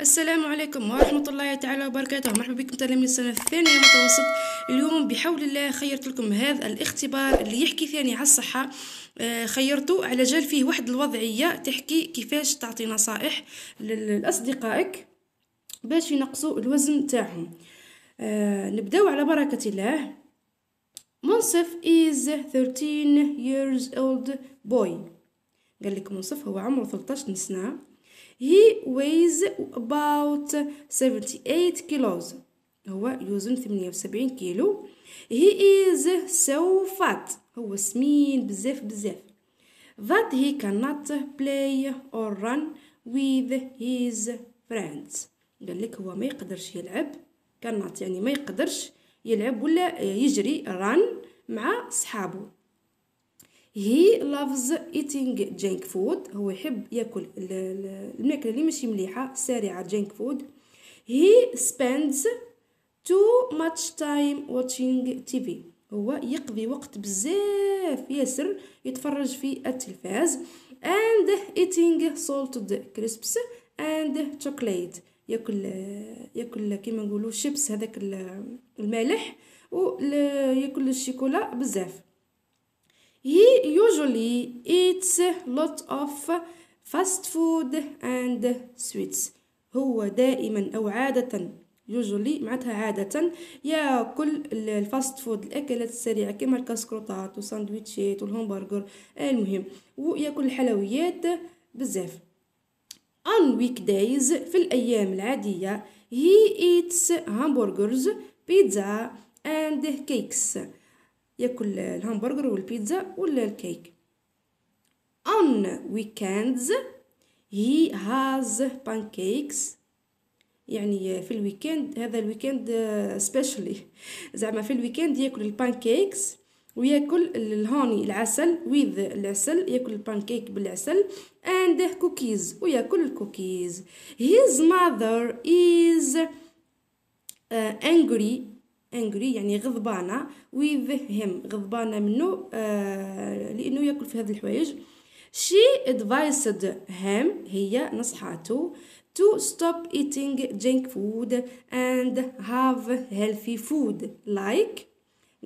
السلام عليكم ورحمة الله تعالى وبركاته مرحبا بكم تلاميذ السنة الثانية المتوسط اليوم بحول الله خيرت لكم هذا الاختبار اللي يحكي ثاني على الصحة آه، خيرته على جال فيه واحد الوضعية تحكي كيفاش تعطي نصائح لأصدقائك باش ينقصوا الوزن تاعهم آه، نبداو على بركة الله منصف is 13 years old boy قال لك منصف هو عمره 13 سنة he weighs about 78 kilos هو يوزن 78 كيلو he is so fat هو سمين بزاف بزاف that he cannot play or run with his friends قال لك هو ما يقدرش يلعب cannot يعني ما يقدرش يلعب ولا يجري run مع صحابه هي لافز ايتينغ جانك فود هو يحب ياكل الماكله اللي ماشي مليحه سريعه جانك فود هي سبيندز تو ماتش تايم واتشينغ تي في هو يقضي وقت بزاف ياسر يتفرج في التلفاز اند ايتينغ سولتد كريسبس اند تشوكليت ياكل ياكل كيما نقولوا شيبس هذاك المالح وياكل الشيكولا بزاف He usually eats a lot of fast food and sweets هو دائما أو عادة usually معناتها عادة ياكل الفاست فود الأكلات السريعة كما الكسكروطات والساندويتشات والهمبرجر المهم وياكل الحلويات بزاف on weekdays في الأيام العادية he eats hamburgers pizza and cakes ياكل الهامبرجر والبيتزا ولا الكيك on weekends he has pancakes يعني في الويكند هذا الويكند سبيشلي زعما في الويكند ياكل البانكيكس وياكل الهوني العسل ويذ العسل ياكل البانكيك بالعسل and cookies وياكل الكوكيز his mother is uh, angry انجري يعني غضبانه ويفهم غضبانه منه آه لانه ياكل في هذه الحوايج she advised him هي نصحته to stop eating junk food and have healthy food like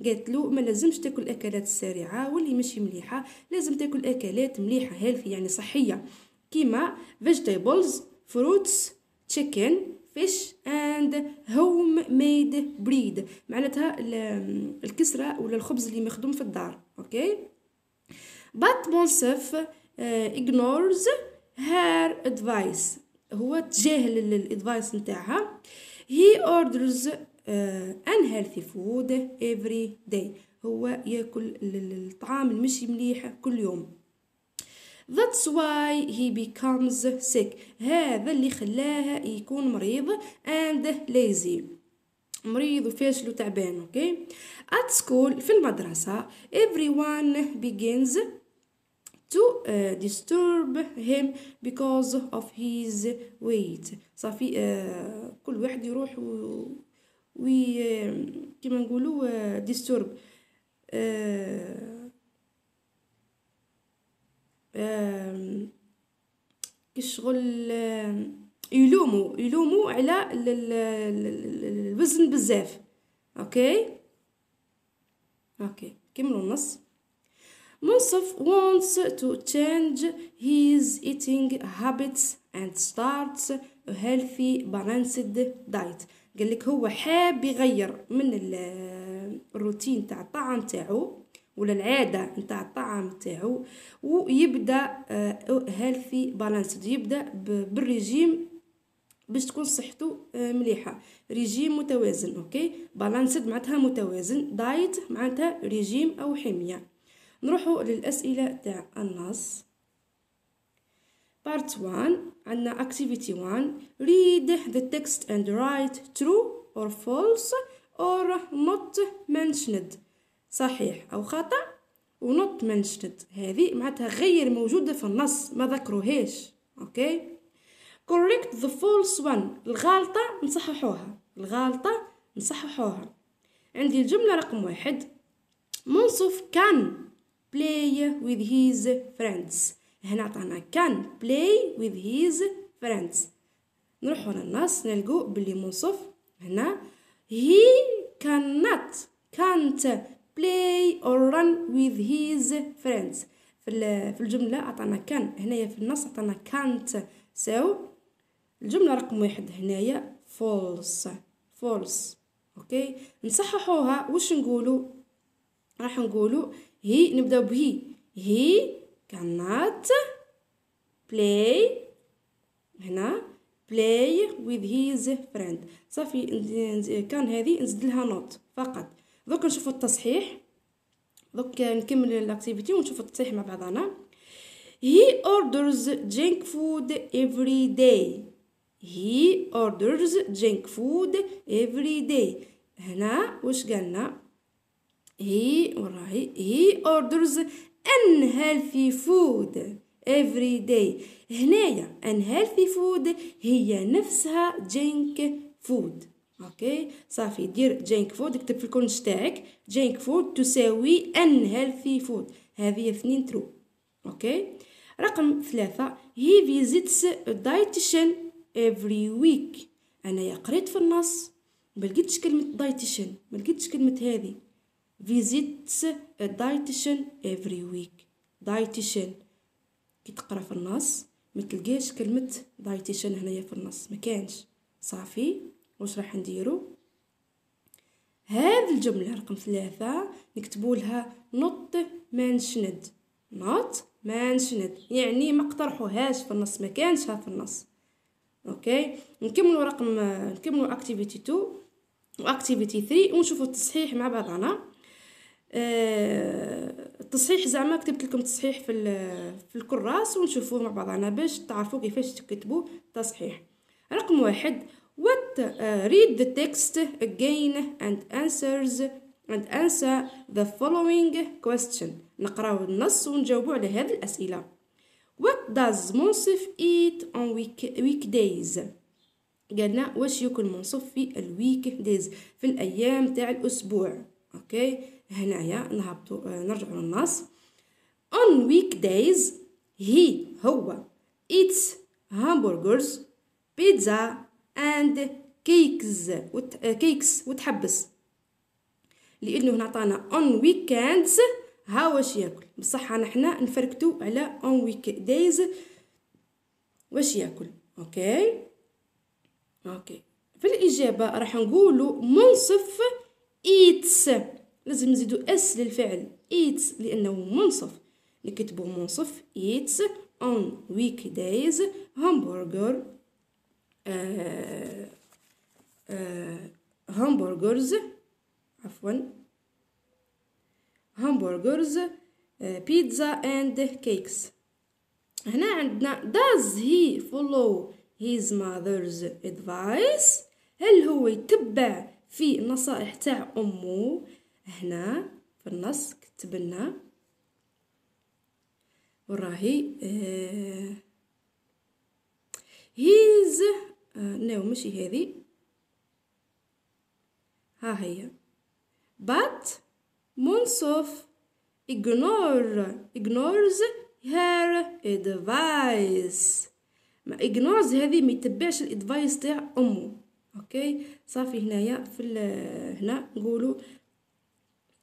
قالت له ما لازمش تاكل اكلات سريعه واللي ماشي مليحه لازم تاكل اكلات مليحه هيلثي يعني صحيه كيما vegetables fruits chicken fish and home made bread معناتها الكسرة ولا الخبز اللي مخدوم في الدار اوكي but منصف uh, ignores her advice هو تجاهل الادفايس نتاعها he orders uh, unhealthy food every day هو ياكل الطعام المشي مليح كل يوم That's why he becomes sick هذا اللي خلاه يكون مريض and lazy مريض وفاشل وتعبان اوكي okay? at school في المدرسة everyone begins to uh, disturb him because of his weight صافي uh, كل واحد يروح و وي uh, نقولوا uh, disturb uh, كشغل يلوموا يلوموا على الوزن بزاف اوكي اوكي كملوا النص منصف wants to change his eating habits and start a healthy balanced diet قال لك هو حاب يغير من الروتين تاع الطعام تاعو ولا العاده نتاع الطعام تاعو ويبدا هيلثي آه، بالانس يبدا بالريجيم باش تكون صحته آه، مليحه ريجيم متوازن اوكي بالانسد معناتها متوازن دايت معناتها ريجيم او حميه نروحوا للاسئله تاع النص بارت 1 عندنا اكتيفيتي 1 read the text and write true or false or not mentioned صحيح أو خطأ ونط ما نشتد هذه معناتها غير موجودة في النص ما ذكروهاش أوكي correct the false one الغالطة نصححوها الغالطة نصححوها عندي الجملة رقم واحد منصف كان play with his friends هنا عطانا كان play with his friends نروحوا للنص نلقوا باللي منصف هنا he cannot can't play or run with his friends في في الجمله عطانا كان هنايا في النص عطانا كانت سو الجمله رقم واحد هنايا false false اوكي نصححوها واش نقولوا راح نقولوا هي نبداو بهي هي cannot play هنا play with his friend صافي كان هذه نزيد لها نوت فقط دوك نشوفوا التصحيح دوك نكمل لاكتيفيتي ونشوفوا التصحيح مع بعضنا he orders junk food every day he orders junk food every day هنا واش قالنا he وراهي he orders unhealthy food every day هنايا unhealthy food هي نفسها junk food اوكي صافي دير جينك فود اكتب في الكونش تاعك جينك فود تساوي ان هيلثي فود هذه اثنين ترو اوكي رقم ثلاثة هي فيزيتس دايتيشن افري ويك انايا قريت في النص ما لقيتش كلمة دايتيشن ما لقيتش كلمة هذه فيزيتس دايتيشن افري ويك دايتيشن كي تقرا في النص ما تلقاش كلمة دايتيشن هنايا في النص ما كانش صافي واش راح نديرو هاد الجملة رقم ثلاثة نكتبوا لها نط مانشند نط مانشند يعني ما اقترحوهاش في النص ما كانش في النص اوكي نكملوا رقم نكملوا اكتيفيتي 2 واكتيفيتي 3 ونشوفوا التصحيح مع بعضنا أه... التصحيح زعما كتبت لكم تصحيح في في الكراس ونشوفوه مع بعضنا باش تعرفوا كيفاش تكتبوا تصحيح رقم واحد What uh, read the text again and answers and answer the following question نقراو النص ونجاوبو على هذه الأسئلة What does منصف eat on week weekdays قالنا واش ياكل منصف في الويك دايز في الأيام تاع الأسبوع أوكي هنايا نهبطو نرجع للنص On weekdays he هو eats hamburgers pizza and cakes وت... cakes وتحبس لانه هنا عطانا on weekends ها واش ياكل بصح انا حنا نفركتو على on weekdays واش ياكل اوكي اوكي في الاجابه راح نقولوا منصف ايتس لازم نزيدو اس للفعل ايتس لانه منصف نكتبو منصف ايتس on weekdays hamburger همبرجر همبرجرز آه، آه، عفوا همبرجرز بيتزا اند كيكس هنا عندنا داز هي فولو هيز ماذرز ادفايس هل هو يتبع في نصائح تاع امه هنا في النص كتب لنا وراهي هيز آه، آه، نو ماشي هذه ها هي but منصف ignore ignores her advice ما ignores هذه ما يتبعش الادفايس تاع امه اوكي صافي هنايا في هنا نقولوا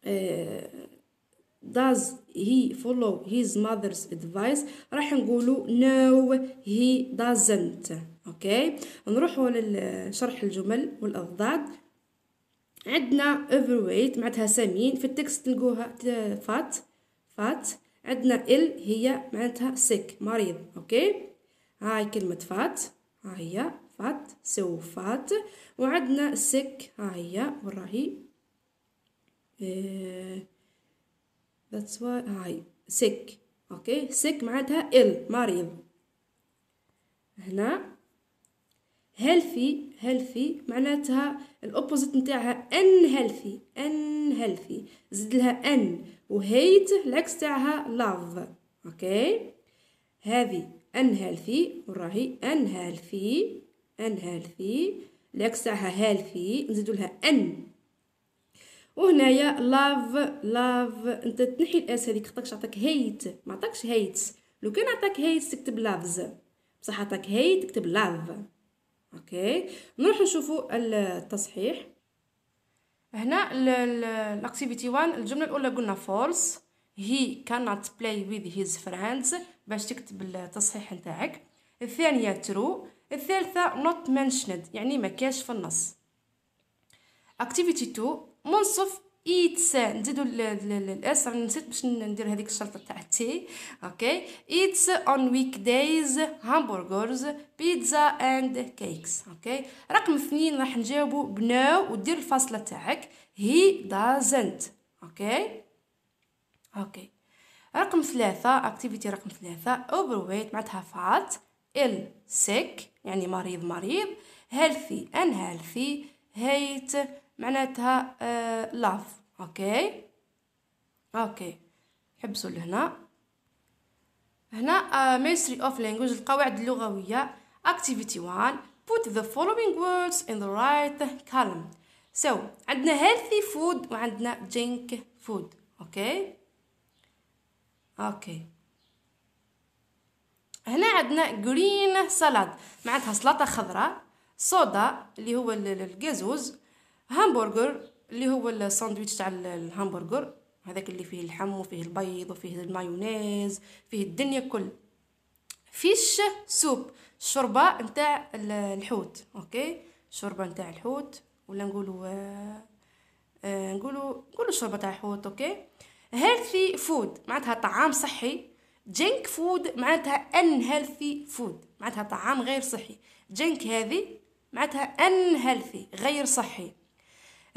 آه does he follow his mother's advice راح نقولوا no he doesn't اوكي نروحوا لشرح الجمل والاضداد عندنا overweight معناتها سمين في التكست تلقوها فات فات عندنا ال هي معناتها sick مريض اوكي هاي كلمة فات ها هي فات سو فات وعندنا sick ها هي وراهي إيه that's why هاي sick اوكي sick معناتها ill مريض هنا healthy healthy معناتها الاوبوزيت نتاعها unhealthy unhealthy زد لها ان و hate العكس تاعها love اوكي هذه unhealthy وراهي unhealthy unhealthy العكس تاعها healthy نزيدو لها ان وهنايا لاف لاف انت تنحي الاس هذيك خاطرش عطاك هيت ما عطاكش هيت لو كان عطاك هيت تكتب لافز بصح عطاك هيت تكتب لاف اوكي نروح نشوفوا التصحيح هنا الاكتيفيتي 1 الجمله الاولى قلنا فورس هي كانت بلاي ويز هيز فريندز باش تكتب التصحيح نتاعك الثانيه ترو الثالثه نوت منشند يعني ما كاش في النص اكتيفيتي 2 منصف ايتسا نزيدو الاس راني نسيت باش ندير هذيك الشرطه تاع تي اوكي ايتس اون ويك دايز هامبرغرز بيتزا اند كيكس اوكي رقم اثنين راح نجاوبو بنو ودير الفاصله تاعك هي دازنت اوكي اوكي رقم ثلاثة اكتيفيتي رقم ثلاثة اوفر ويت معناتها فات ال سيك يعني مريض مريض هيلثي ان هيلثي هيت معناتها لاف آه، اوكي اوكي حبسوا لهنا هنا ميستري اوف لانجويج القواعد اللغويه اكتيفيتي 1 put the following words in the right column so عندنا healthy food وعندنا junk food اوكي اوكي هنا عندنا green salad معناتها سلطه خضراء صودا اللي هو الجازوز هامبرغر اللي هو الساندويتش تاع الهامبرغر هذاك اللي فيه اللحم وفيه البيض وفيه المايونيز فيه الدنيا كل فيش سوب شوربه نتاع الحوت اوكي شوربه نتاع الحوت ولا نقولوا آه، آه، نقولوا نقولوا شوربه تاع الحوت اوكي هيلثي فود معناتها طعام صحي جنك فود معناتها ان هيلثي فود معناتها طعام غير صحي جنك هذه معناتها ان هيلثي غير صحي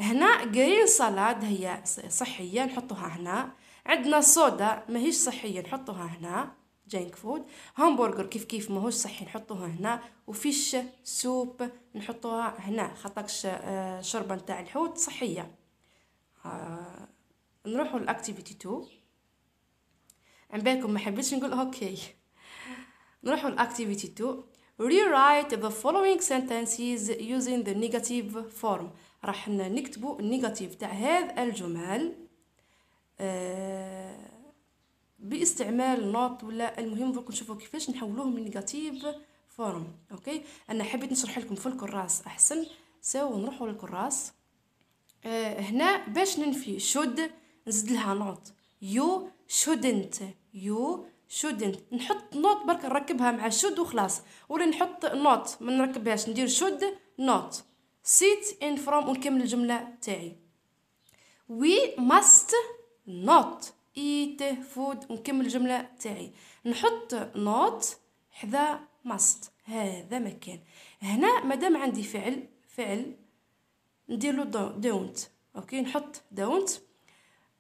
هنا جرين سالاد هي صحية نحطها هنا عندنا صودا ماهيش صحية نحطها هنا جينك فود همبرجر كيف كيف ماهوش صحي نحطوها هنا وفيش سوب نحطوها هنا خطاكش آه، شربة نتاع الحوت صحيه آه، نروحوا لاكتيفيتي تو عن بالكم ما حبيتش نقول اوكي نروحوا لاكتيفيتي تو rewrite the following sentences using the negative form راح نكتبوا النيجاتيف تاع هذا الجمال آه، باستعمال نوت ولا المهم درك نشوفوا كيفاش نحولوهم لنيجاتيف فورم اوكي انا حبيت نشرح لكم في الكراس احسن سو نروحوا للكراس آه، هنا باش ننفي شود نزيد لها نوت يو شودنت يو شودنت نحط نوت برك نركبها مع شود وخلاص ولا نحط نوت ما نركبهاش ندير شود نوت sit in from ونكمل الجملة تاعي we must not eat food ونكمل الجملة تاعي نحط not حذا must هذا مكان هنا مادام عندي فعل فعل ندير له don't اوكي نحط don't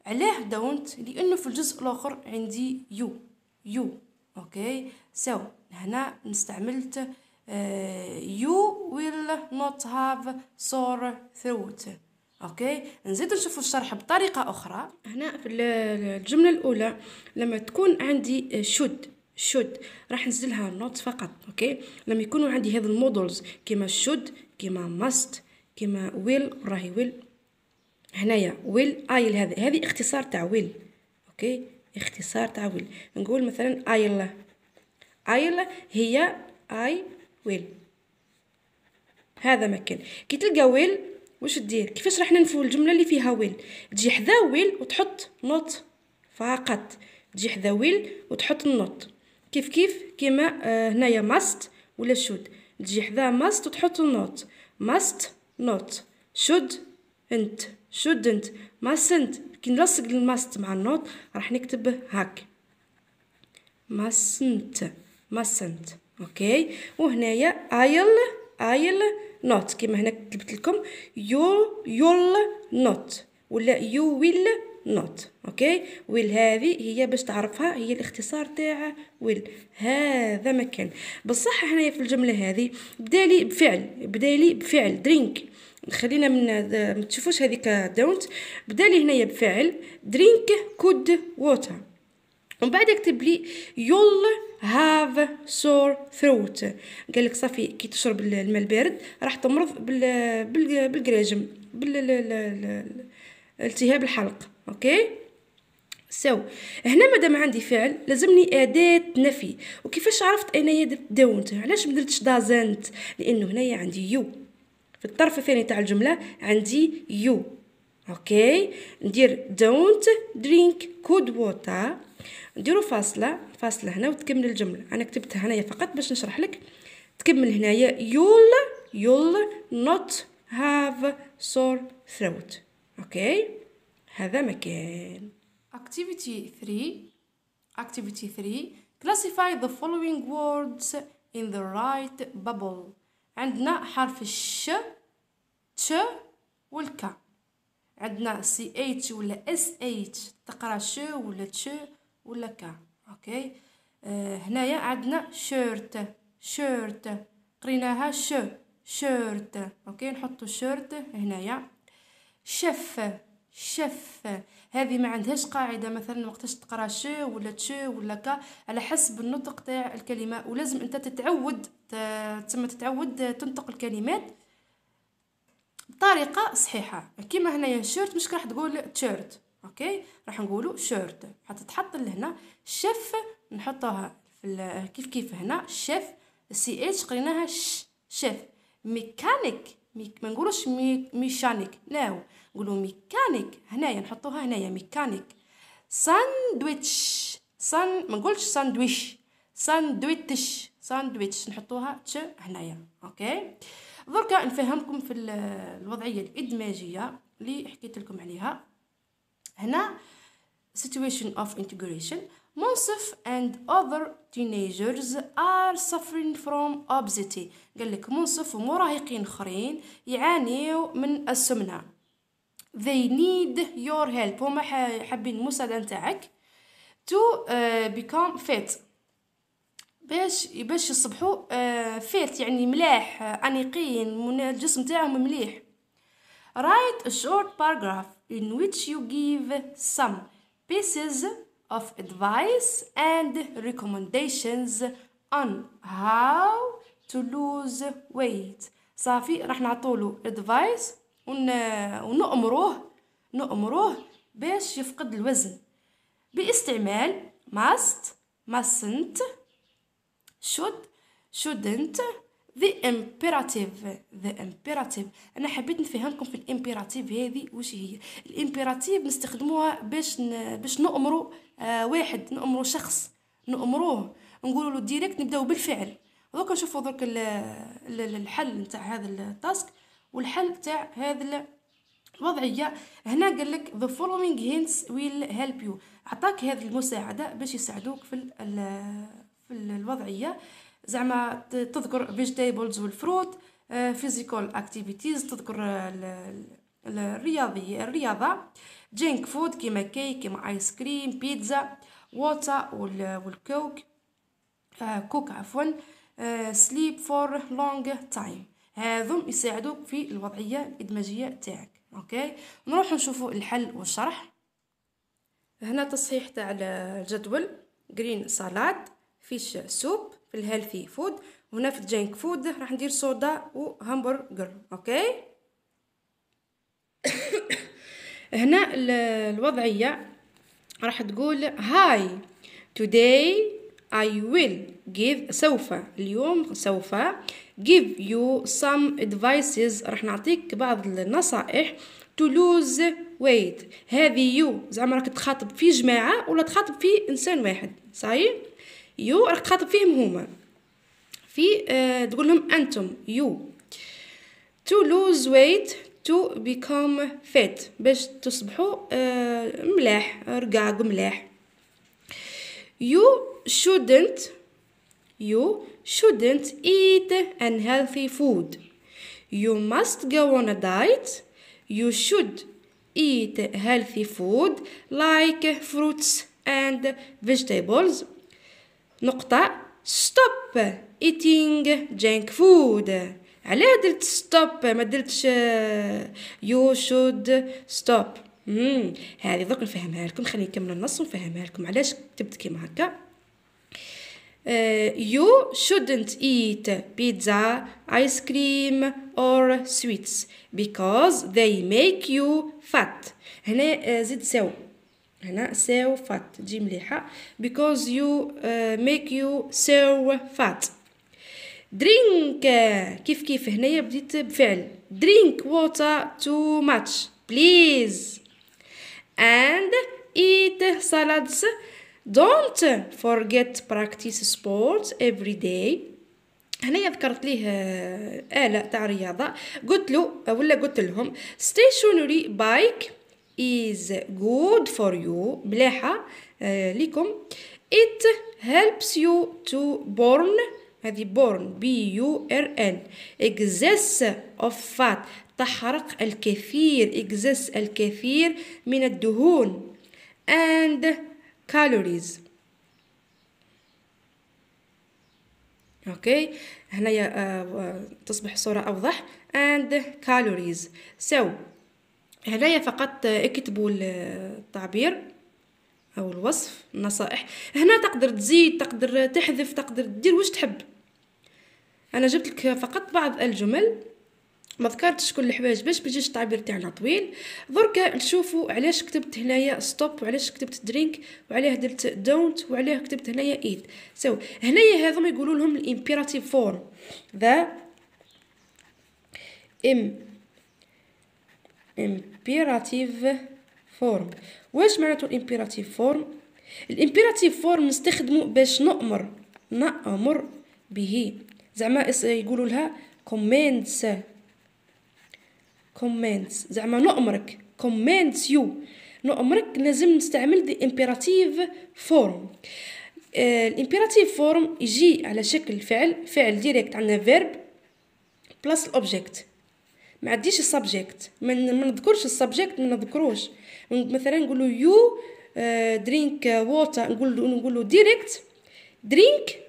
علاه don't لانه في الجزء الاخر عندي you you اوكي سو so, هنا استعملت يو will not have sore throat اوكي نزيد نشوف الشرح بطريقه اخرى هنا في الجمله الاولى لما تكون عندي should should راح نزلها نوت فقط اوكي لما يكونوا عندي هذا المودولز كيما should كيما must كيما will راهي will هنايا will I'll هذا هذه اختصار تاع will اوكي اختصار تاع will نقول مثلا ايل ايل هي اي will هذا ما كان كي تلقى ويل واش دير كيفاش راح ننفو الجمله اللي فيها ويل تجي حدا ويل وتحط نوت فقط تجي حدا ويل وتحط النوت كيف كيف كيما آه، هنايا ماست ولا شود تجي حدا ماست وتحط النوت ماست نوت شود انت شود انت ماسنت كي نلصق الماست مع النوت راح نكتب هاك ماسنت ماسنت اوكي وهنايا ايل ايل نوت كما هنا كتبت لكم يول يول نوت ولا يو ويل نوت اوكي ويل هذه هي باش تعرفها هي الاختصار تاع ويل هذا مكان بصح هنايا في الجمله هذه بدالي بفعل بدالي بفعل درينك خلينا من ما تشوفوش هذيك دونت بدالي هنايا بفعل درينك كود ووتر ومن بعد كتب لي يول هاف سور ثروت قال لك صافي كي تشرب الماء البارد راح تمرض بال بالجراجم بالالتهاب الحلق اوكي سو so, هنا مادام عندي فعل لازمني اداه نفي وكيفاش عرفت انايا داونت علاش ما درتش دازنت لانه هنايا عندي يو في الطرف الثاني تاع الجمله عندي يو اوكي ندير دونت درينك كود ووتر نديرو فاصله فاصله هنا وتكمل الجمله انا كتبتها هنايا فقط باش نشرح لك تكمل هنايا يول يول نوت هاف سور ثروت اوكي هذا مكان activity 3 activity 3 classify the following words in the right bubble عندنا حرف الش تش والكا عندنا سي اتش ولا اس اتش تقرا شو ولا تشو ولا كا اوكي آه هنايا عندنا شيرت شيرت قريناها ش شيرت اوكي نحطو شيرت هنايا شف شف هذه ما عندهاش قاعده مثلا وقتاش تقرا ش ولا تش ولا كا على حسب النطق تاع الكلمه ولازم انت تتعود تسمى تتعود تنطق الكلمات بطريقه صحيحه كيما هنايا شيرت مش راح تقول تشيرت اوكي راح نقولوا شيرت حتى تحط لهنا شف نحطوها في كيف كيف هنا شف سي اتش قريناها ش شف ميكانيك ميك ما نقولوش مي ميشانيك لا نقولو نقولوا ميكانيك هنايا نحطوها هنايا ميكانيك ساندويتش سان ما نقولش ساندويش ساندويتش ساندويتش نحطوها تش هنايا اوكي درك نفهمكم في الوضعيه الادماجيه اللي حكيت لكم عليها هنا situation of integration منصف and other teenagers are suffering from obesity قال لك منصف ومراهقين اخرين يعانيو من السمنه they need your help هما حابين المساعده نتاعك to uh, become fit باش باش يصبحوا فيت يعني ملاح انيقين الجسم تاعهم مليح write a short paragraph in which you give some pieces of advice and recommendations on how to lose weight صافي راح نعطولو advice ادفايس ونأمروه نأمروه باش يفقد الوزن باستعمال must mustn't should shouldn't the imperative the imperative انا حبيت نفهمكم في الامبيراتيف هذه واش هي الامبيراتيف نستخدموها باش ن... باش نأمروا آه واحد نأمروا شخص نأمروه نقولوا له ديريكت نبداو بالفعل دوكا نشوفوا درك الحل نتاع هذا التاسك والحل تاع هذا الوضعيه هنا قال لك the following hints will help you عطاك هذه المساعده باش يساعدوك في الوضعيه زعما تذكر فيجيتابلز والفروت فيزيكال اكتيفيتيز تذكر الرياضي الرياضه جينك فود كيما كيك كيما ايس كريم بيتزا ووتا والكوك كوك عفوا سليب فور لونغ تايم هذوم يساعدوك في الوضعيه الادماجيه تاعك اوكي نروح نشوفوا الحل والشرح هنا تصحيح تاع الجدول جرين سالاد فيش سوب في الهيلثي فود وهنا في الجينك فود راح ندير صودا وهامبرجر اوكي هنا الوضعيه راح تقول هاي توداي اي ويل جيف سوف اليوم سوف جيف يو سام ادفايسز راح نعطيك بعض النصائح تو لوز ويت هذه يو زعما راك تخاطب في جماعة ولا تخاطب في إنسان واحد صحيح يو راك تخاطب فيهم هما في آه تقول لهم انتم يو to lose weight to become fat باش تصبحوا آه ملاح رقاق ملاح يو shouldn't يو shouldn't eat unhealthy food you must go on a diet you should eat healthy food like fruits and vegetables نقطة ستوب ايتينغ جانك فود علاه درت ستوب ما درتش يو شود ستوب هذه درك نفهمها لكم خليني نكمل النص ونفهمها لكم علاش كتبت كيما هكا يو شودنت ايت بيتزا ايس كريم اور سويتس بيكوز ذي ميك يو فات هنا آه, زيد ساو هنا سيو فات جيم مليحة because you uh, make you سيو فات درينك كيف كيف هنايا بديت بفعل درينك water too much please and eat salads don't forget practice sports every day هنايا ذكرت ليه آلة تاع رياضة قلت له ولا قلت لهم stationary bike is good for you مليحة لكم it helps you to burn هذه burn b u r n excess of fat تحرق الكثير excess الكثير من الدهون and calories اوكي هنا هنايا تصبح الصورة اوضح and calories so هنايا فقط اكتبوا التعبير او الوصف النصائح هنا تقدر تزيد تقدر تحذف تقدر تدير واش تحب انا جبت لك فقط بعض الجمل ما ذكرتش كل الحوايج باش بيجيش التعبير تاعنا طويل درك نشوفوا علاش كتبت هنايا ستوب وعلاش كتبت درينك وعلاه درت دونت وعلاه كتبت هنايا ايت سو هنايا هذوما يقولوا لهم الامبيراتيف فورم ذا ام imperative form واش معناتو امبيراتيف فورم الامبيراتيف فورم نستخدمو باش نأمر نأمر به زعما يقولوا لها commands commands زعما نأمرك commands you نأمرك لازم نستعمل دي imperative form الامبيراتيف آه، فورم يجي على شكل فعل فعل ديريكت عندنا verb بلس الاوبجيكت ما عنديش السبجكت ما نذكرش السبجكت ما نذكروش مثلا نقولوا يو درينك ووتر نقول نقولوا ديريكت درينك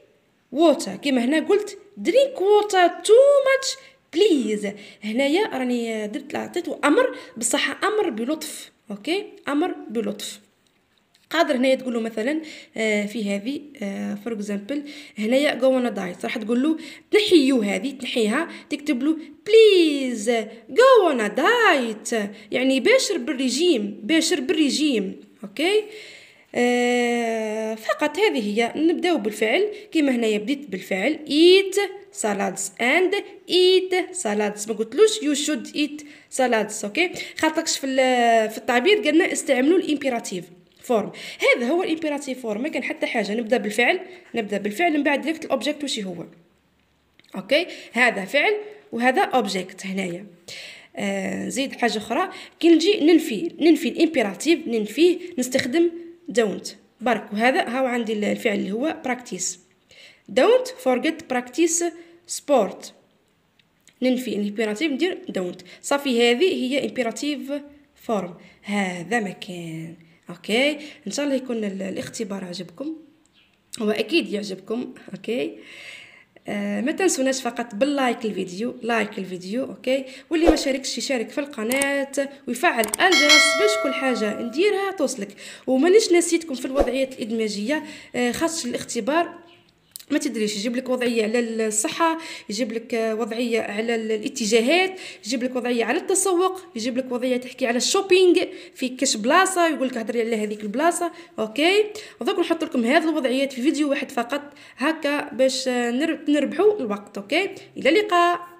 ووتر كيما هنا قلت درينك ووتر تو ماتش بليز هنايا راني درت عطيتو امر بصح امر بلطف اوكي امر بلطف قادر هنايا تقول له مثلا آه، في هذه فور آه، اكزامبل هنايا جو اون دايت راح تقول له تنحي يو هذه تنحيها تكتب له بليز جو اون دايت يعني باشر بالريجيم باشر بالريجيم اوكي آه، فقط هذه هي نبداو بالفعل كيما هنايا بديت بالفعل ايت سالادز اند ايت سالادز ما قلتلوش يو شود ايت سالادز اوكي خاطرش في في التعبير قالنا استعملوا الامبيراتيف فورم هذا هو الامبيراتيف فورم ما كان حتى حاجه نبدا بالفعل نبدا بالفعل من بعد ديريكت الاوبجيكت واش هو اوكي هذا فعل وهذا اوبجيكت هنايا آه نزيد حاجه اخرى كي نجي ننفي ننفي الامبيراتيف ننفيه نستخدم دونت برك وهذا هاو عندي الفعل اللي هو براكتيس دونت فورغيت براكتيس سبورت ننفي الامبيراتيف ندير دونت صافي هذه هي امبيراتيف فورم هذا مكان اوكي ان شاء الله يكون الاختبار عجبكم هو اكيد يعجبكم اوكي آه، ما تنسوناش فقط باللايك الفيديو لايك الفيديو اوكي واللي ما شاركش يشارك في القناه ويفعل الجرس باش كل حاجه نديرها توصلك ومانيش نسيتكم في الوضعيات الادماجيه آه خاصه الاختبار ما تدريش يجيب لك وضعيه على الصحه يجيب لك وضعيه على الاتجاهات يجيب لك وضعيه على التسوق يجيب لك وضعيه تحكي على الشوبينغ في كاش بلاصه يقول لك هضري على هذيك البلاصه اوكي دوك نحط لكم هذه الوضعيات في فيديو واحد فقط هكا باش نربحوا الوقت اوكي الى اللقاء